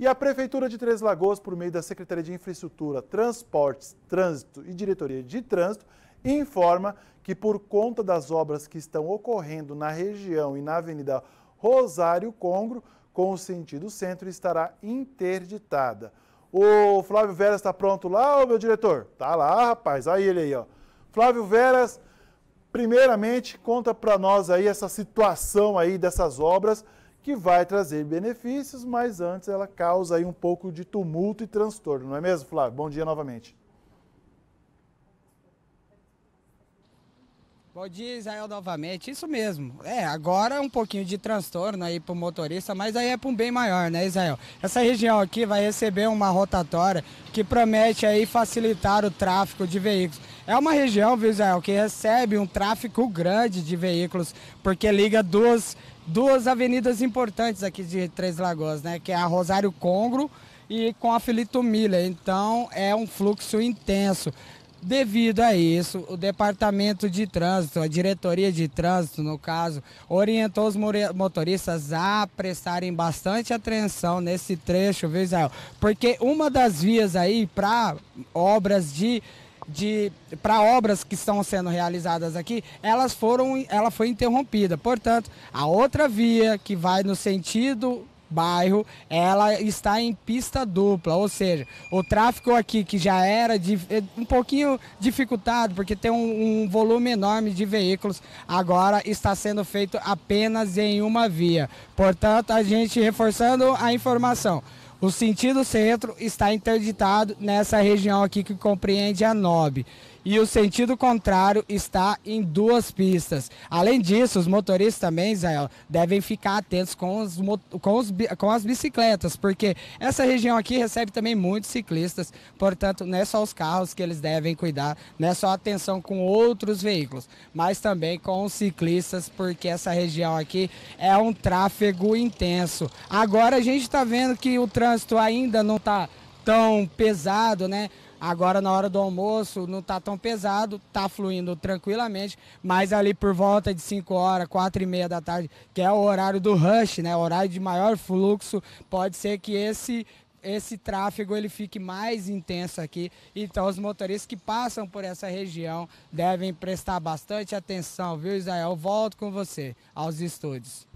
E a Prefeitura de Três Lagoas, por meio da Secretaria de Infraestrutura, Transportes, Trânsito e Diretoria de Trânsito, informa que por conta das obras que estão ocorrendo na região e na Avenida Rosário Congro, com o sentido centro, estará interditada. O Flávio Veras está pronto lá, ô meu diretor? Tá lá, rapaz. Aí ele aí, ó. Flávio Veras, primeiramente, conta para nós aí essa situação aí dessas obras que vai trazer benefícios, mas antes ela causa aí um pouco de tumulto e transtorno, não é mesmo, Flávio? Bom dia novamente. Bom dia, Israel, novamente. Isso mesmo. É, agora um pouquinho de transtorno aí para o motorista, mas aí é para um bem maior, né, Israel? Essa região aqui vai receber uma rotatória que promete aí facilitar o tráfego de veículos. É uma região, viu, Israel, que recebe um tráfego grande de veículos, porque liga duas duas avenidas importantes aqui de Três Lagoas, né? Que é a Rosário Congro e com a Filito Miller. Então é um fluxo intenso. Devido a isso, o departamento de trânsito, a diretoria de trânsito, no caso, orientou os motoristas a prestarem bastante atenção nesse trecho, viu, Israel? Porque uma das vias aí para obras de de para obras que estão sendo realizadas aqui, elas foram, ela foi interrompida. Portanto, a outra via que vai no sentido bairro, ela está em pista dupla, ou seja, o tráfego aqui que já era de, eh, um pouquinho dificultado, porque tem um, um, volume enorme de veículos, agora está sendo feito apenas em uma via. Portanto, a gente reforçando a informação. O sentido centro está interditado nessa região aqui que compreende a Nobe e o sentido contrário está em duas pistas. Além disso, os motoristas também, Israel, devem ficar atentos com, os, com, os, com as bicicletas, porque essa região aqui recebe também muitos ciclistas, portanto, não é só os carros que eles devem cuidar, não é só atenção com outros veículos, mas também com os ciclistas, porque essa região aqui é um tráfego intenso. Agora a gente está vendo que o trânsito ainda não está tão pesado, né? Agora na hora do almoço não está tão pesado, está fluindo tranquilamente, mas ali por volta de 5 horas, 4 e meia da tarde, que é o horário do rush, né? Horário de maior fluxo, pode ser que esse esse tráfego ele fique mais intenso aqui. Então os motoristas que passam por essa região devem prestar bastante atenção, viu Israel? Volto com você aos estúdios.